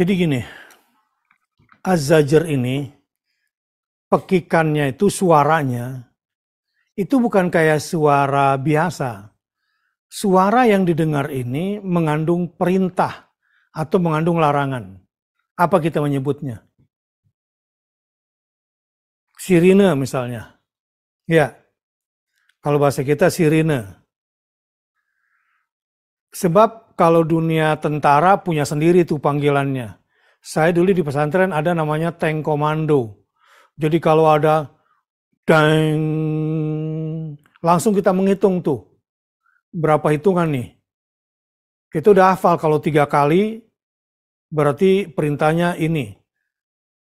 Jadi gini, azajer ini pekikannya itu suaranya itu bukan kayak suara biasa. Suara yang didengar ini mengandung perintah atau mengandung larangan. Apa kita menyebutnya? Sirine misalnya. Ya. Kalau bahasa kita sirine. Sebab kalau dunia tentara punya sendiri tuh panggilannya. Saya dulu di pesantren ada namanya tank komando. Jadi kalau ada dang, langsung kita menghitung tuh berapa hitungan nih. Itu udah hafal kalau tiga kali berarti perintahnya ini.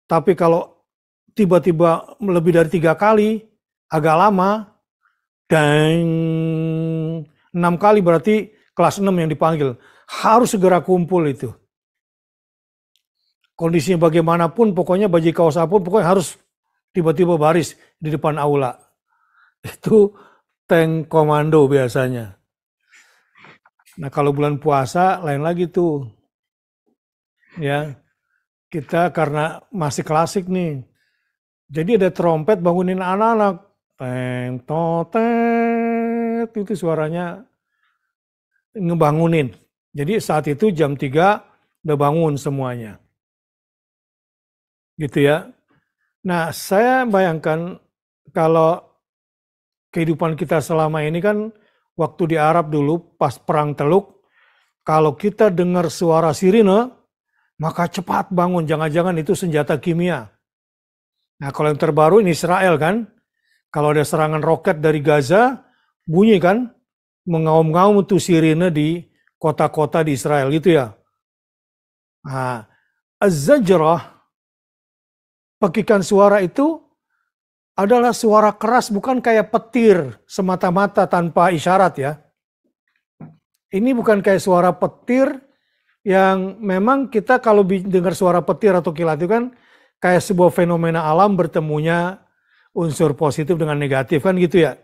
Tapi kalau tiba-tiba lebih dari tiga kali agak lama, dan enam kali berarti kelas 6 yang dipanggil. Harus segera kumpul itu. Kondisinya bagaimanapun, pokoknya baju kaos apapun, pokoknya harus tiba-tiba baris di depan aula. Itu tank komando biasanya. Nah kalau bulan puasa lain lagi tuh. Ya, kita karena masih klasik nih. Jadi ada trompet bangunin anak-anak. Teng, teng. itu suaranya ngebangunin. Jadi saat itu jam 3 udah bangun semuanya. Gitu ya. Nah, saya bayangkan kalau kehidupan kita selama ini kan waktu di Arab dulu pas perang Teluk, kalau kita dengar suara sirine, maka cepat bangun, jangan-jangan itu senjata kimia. Nah, kalau yang terbaru ini Israel kan, kalau ada serangan roket dari Gaza, bunyi kan, mengaum-ngaum itu sirine di kota-kota di Israel gitu ya. Nah, Az-Zajrah, pekikan suara itu adalah suara keras bukan kayak petir semata-mata tanpa isyarat ya. Ini bukan kayak suara petir yang memang kita kalau dengar suara petir atau kilat itu kan kayak sebuah fenomena alam bertemunya unsur positif dengan negatif kan gitu ya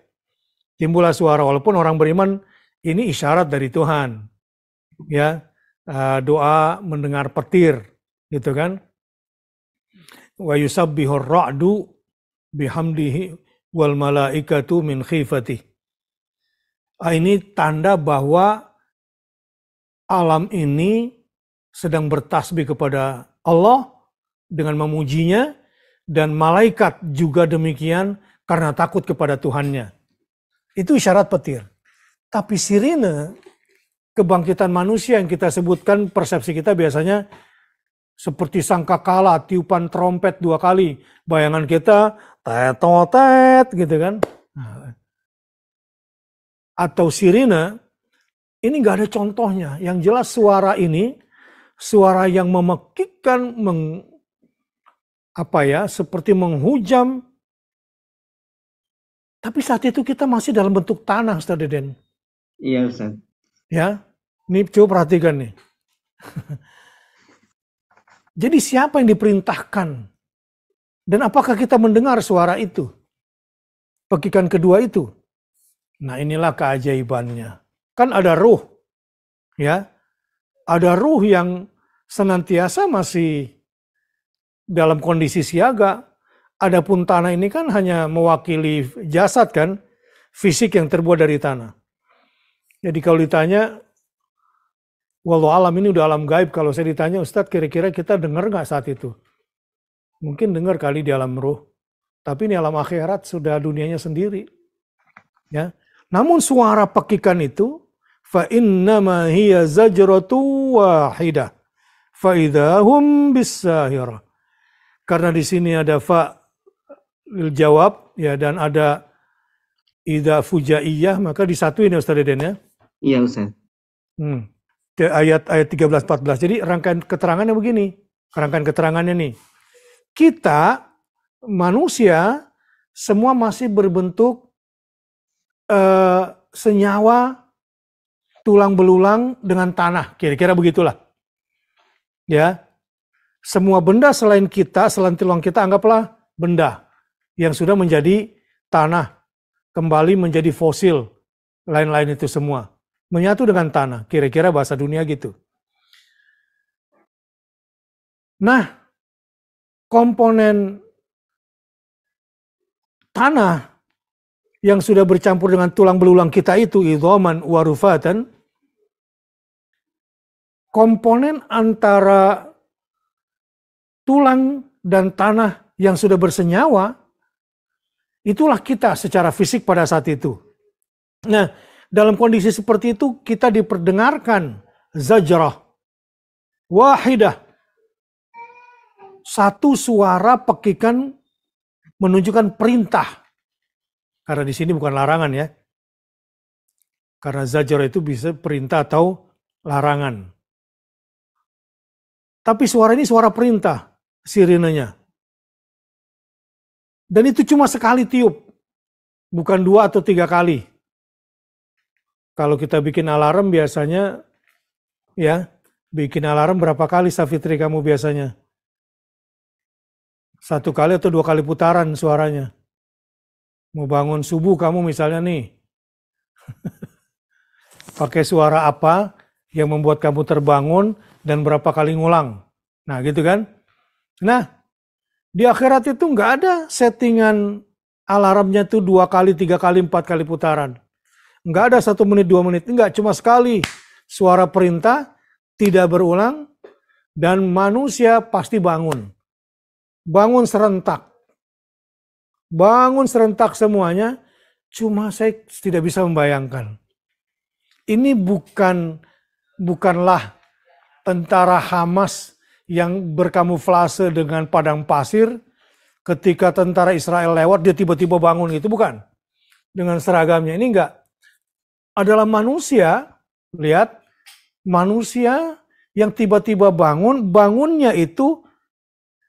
timbullah suara walaupun orang beriman ini isyarat dari Tuhan. Ya, eh, doa mendengar petir gitu kan. Wa yusabbihur ra'du bihamdihi wal malaikatu min khifati. Ah, ini tanda bahwa alam ini sedang bertasbih kepada Allah dengan memujinya dan malaikat juga demikian karena takut kepada Tuhannya. Itu isyarat petir. Tapi sirine kebangkitan manusia yang kita sebutkan persepsi kita biasanya seperti sangka kala tiupan trompet dua kali bayangan kita tetotet gitu kan nah. atau sirine ini gak ada contohnya yang jelas suara ini suara yang memekikkan meng, apa ya seperti menghujam tapi saat itu kita masih dalam bentuk tanah, Ustaz Deden. Iya, Ustaz. Ya, ini coba perhatikan nih. Jadi siapa yang diperintahkan? Dan apakah kita mendengar suara itu? Pekikan kedua itu. Nah inilah keajaibannya. Kan ada ruh. ya Ada ruh yang senantiasa masih dalam kondisi siaga. Adapun tanah ini kan hanya mewakili jasad kan, fisik yang terbuat dari tanah. Jadi kalau ditanya, walau alam ini udah alam gaib, kalau saya ditanya Ustadz kira-kira kita dengar nggak saat itu? Mungkin dengar kali di alam ruh, tapi ini alam akhirat sudah dunianya sendiri. Ya, namun suara pekikan itu fa inna ma hiya zajratu wahidah fa idahum bisahir Karena di sini ada fa lil jawab ya dan ada ida fujaiyah maka disatuin ya Ustaz Deden ya. Iya Ustaz. Hmm. Di ayat ayat 13 14. Jadi rangkaian keterangannya begini. Rangkaian keterangannya nih. Kita manusia semua masih berbentuk eh, senyawa tulang belulang dengan tanah. Kira-kira begitulah. Ya. Semua benda selain kita, selain tulang kita anggaplah benda yang sudah menjadi tanah, kembali menjadi fosil, lain-lain itu semua. Menyatu dengan tanah, kira-kira bahasa dunia gitu. Nah, komponen tanah yang sudah bercampur dengan tulang belulang kita itu, idhoman warufatan, komponen antara tulang dan tanah yang sudah bersenyawa Itulah kita secara fisik pada saat itu. Nah, dalam kondisi seperti itu kita diperdengarkan zajrah wahidah satu suara pekikan menunjukkan perintah. Karena di sini bukan larangan ya. Karena zajar itu bisa perintah atau larangan. Tapi suara ini suara perintah, sirinenya. Dan itu cuma sekali tiup, bukan dua atau tiga kali. Kalau kita bikin alarm biasanya, ya, bikin alarm berapa kali Safitri kamu biasanya? Satu kali atau dua kali putaran suaranya. Mau bangun subuh kamu misalnya nih. Pakai suara apa yang membuat kamu terbangun dan berapa kali ngulang. Nah gitu kan. Nah di akhirat itu nggak ada settingan alarmnya tuh dua kali, tiga kali, empat kali putaran. Nggak ada satu menit, dua menit. Nggak, cuma sekali suara perintah tidak berulang dan manusia pasti bangun. Bangun serentak. Bangun serentak semuanya. Cuma saya tidak bisa membayangkan. Ini bukan bukanlah tentara Hamas yang berkamuflase dengan padang pasir, ketika tentara Israel lewat dia tiba-tiba bangun itu bukan? Dengan seragamnya ini enggak. Adalah manusia, lihat, manusia yang tiba-tiba bangun, bangunnya itu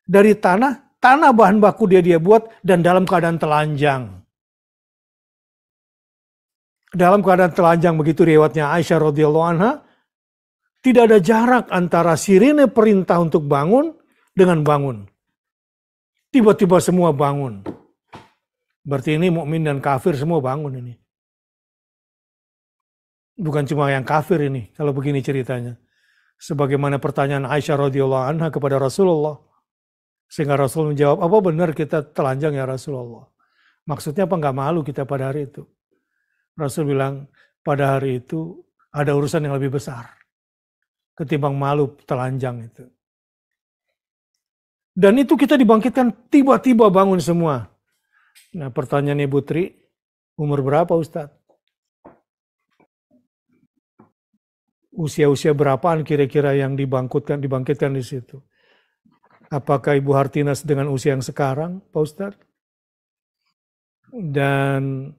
dari tanah, tanah bahan baku dia dia buat dan dalam keadaan telanjang. Dalam keadaan telanjang begitu riwayatnya Aisyah radhiyallahu anha, tidak ada jarak antara sirine perintah untuk bangun dengan bangun. Tiba-tiba semua bangun. Berarti ini mukmin dan kafir semua bangun ini. Bukan cuma yang kafir ini kalau begini ceritanya. Sebagaimana pertanyaan Aisyah radhiyallahu anha kepada Rasulullah. Sehingga Rasul menjawab, apa benar kita telanjang ya Rasulullah? Maksudnya apa nggak malu kita pada hari itu? Rasul bilang, pada hari itu ada urusan yang lebih besar ketimbang malu telanjang itu. Dan itu kita dibangkitkan tiba-tiba bangun semua. Nah pertanyaannya Putri, umur berapa Ustadz? Usia-usia berapaan kira-kira yang dibangkitkan, dibangkitkan di situ? Apakah Ibu Hartinas dengan usia yang sekarang, Pak Ustadz? Dan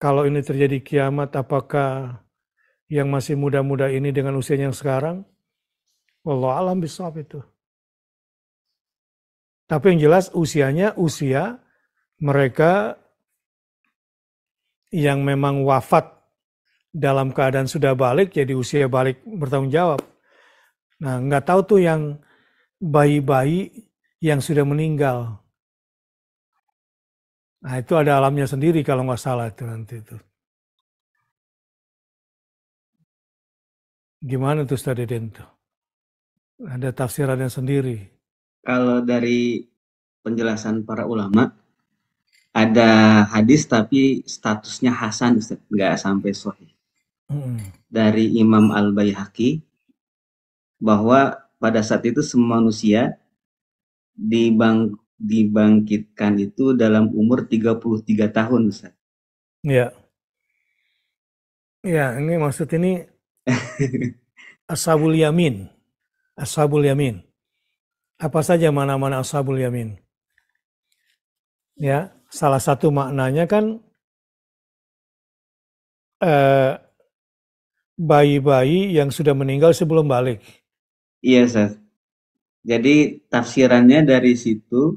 kalau ini terjadi kiamat, apakah yang masih muda-muda ini dengan usianya yang sekarang? Wallah alam bisawab itu. Tapi yang jelas usianya usia mereka yang memang wafat dalam keadaan sudah balik, jadi usia balik bertanggung jawab. Nah, nggak tahu tuh yang bayi-bayi yang sudah meninggal. Nah, itu ada alamnya sendiri kalau nggak salah itu nanti itu. Gimana tuh Ustaz Deden tuh? Ada tafsirannya sendiri. Kalau dari penjelasan para ulama, ada hadis tapi statusnya Hasan Ustaz, nggak sampai sahih. Hmm. Dari Imam al baihaqi bahwa pada saat itu semua manusia dibang, dibangkitkan itu dalam umur 33 tahun Ustaz. Iya, Ya, ini maksud ini Ashabul Yamin. Ashabul Yamin. Apa saja mana-mana Ashabul Yamin? Ya, salah satu maknanya kan eh, bayi-bayi yang sudah meninggal sebelum balik. Iya, Seth. Jadi tafsirannya dari situ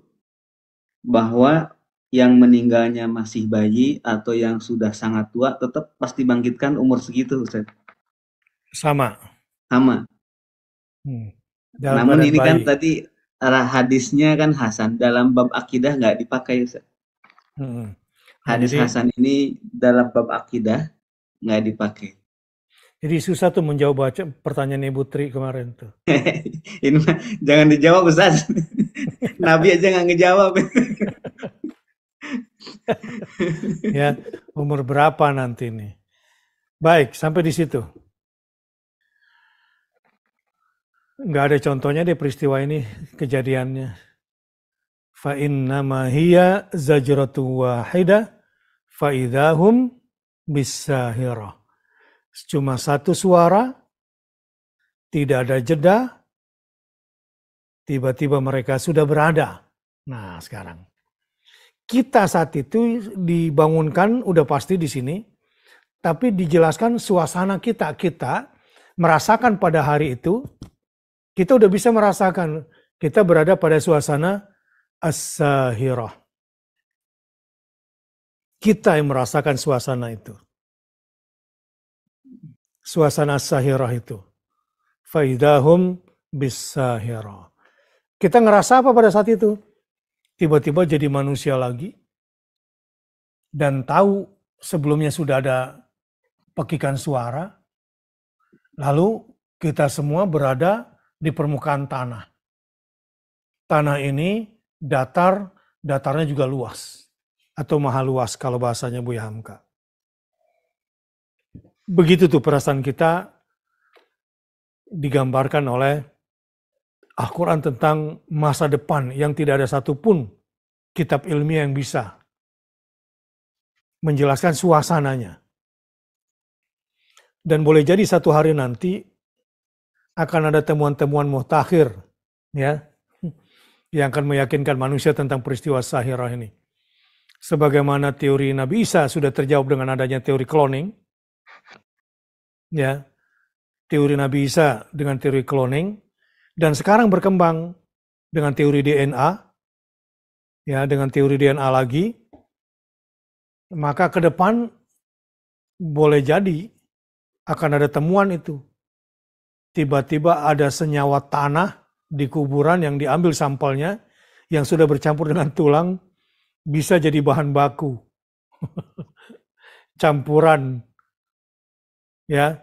bahwa yang meninggalnya masih bayi atau yang sudah sangat tua tetap pasti bangkitkan umur segitu, Ustaz. Sama. Sama. Hmm. Namun ini bayi. kan tadi arah hadisnya kan Hasan dalam bab akidah nggak dipakai Hmm. Hadis Jadi, Hasan ini dalam bab akidah nggak dipakai. Jadi susah tuh menjawab baca pertanyaan Ibu Tri kemarin tuh. ini mah, jangan dijawab Ustaz. Nabi aja nggak ngejawab. ya, umur berapa nanti nih? Baik, sampai di situ. nggak ada contohnya di peristiwa ini kejadiannya. Fa ma hiya zajratu wahida fa idahum bisahira. Cuma satu suara, tidak ada jeda, tiba-tiba mereka sudah berada. Nah, sekarang kita saat itu dibangunkan udah pasti di sini, tapi dijelaskan suasana kita kita merasakan pada hari itu kita udah bisa merasakan kita berada pada suasana as-sahirah. Kita yang merasakan suasana itu. Suasana as-sahirah itu. Faidahum bisahirah. Kita ngerasa apa pada saat itu? Tiba-tiba jadi manusia lagi dan tahu sebelumnya sudah ada pekikan suara. Lalu kita semua berada di permukaan tanah. Tanah ini datar, datarnya juga luas atau maha luas kalau bahasanya Buya Hamka. Begitu tuh perasaan kita digambarkan oleh Al-Quran tentang masa depan yang tidak ada satupun kitab ilmiah yang bisa menjelaskan suasananya. Dan boleh jadi satu hari nanti akan ada temuan-temuan mutakhir ya yang akan meyakinkan manusia tentang peristiwa sahirah ini. Sebagaimana teori Nabi Isa sudah terjawab dengan adanya teori cloning, ya teori Nabi Isa dengan teori cloning, dan sekarang berkembang dengan teori DNA, ya dengan teori DNA lagi, maka ke depan boleh jadi akan ada temuan itu tiba-tiba ada senyawa tanah di kuburan yang diambil sampelnya yang sudah bercampur dengan tulang bisa jadi bahan baku campuran ya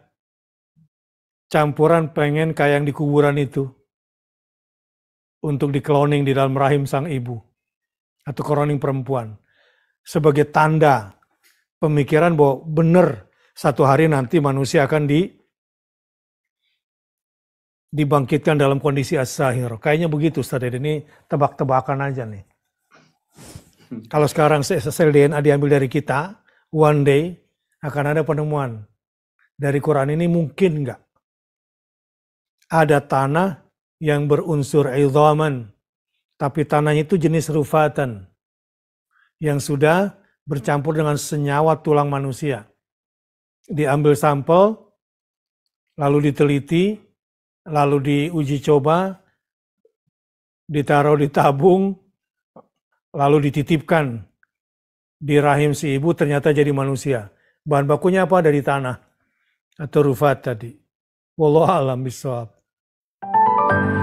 campuran pengen kayak yang di kuburan itu untuk dikloning di dalam rahim sang ibu atau kloning perempuan sebagai tanda pemikiran bahwa benar satu hari nanti manusia akan di dibangkitkan dalam kondisi asahir. Kayaknya begitu Ustaz ini tebak-tebakan aja nih. Kalau sekarang sel DNA diambil dari kita, one day akan ada penemuan. Dari Quran ini mungkin nggak? Ada tanah yang berunsur idhaman, tapi tanahnya itu jenis rufatan, yang sudah bercampur dengan senyawa tulang manusia. Diambil sampel, lalu diteliti, lalu diuji coba, ditaruh di tabung, lalu dititipkan di rahim si ibu ternyata jadi manusia. Bahan bakunya apa? Dari tanah atau rufat tadi. Wallahu alam bisawab. thank you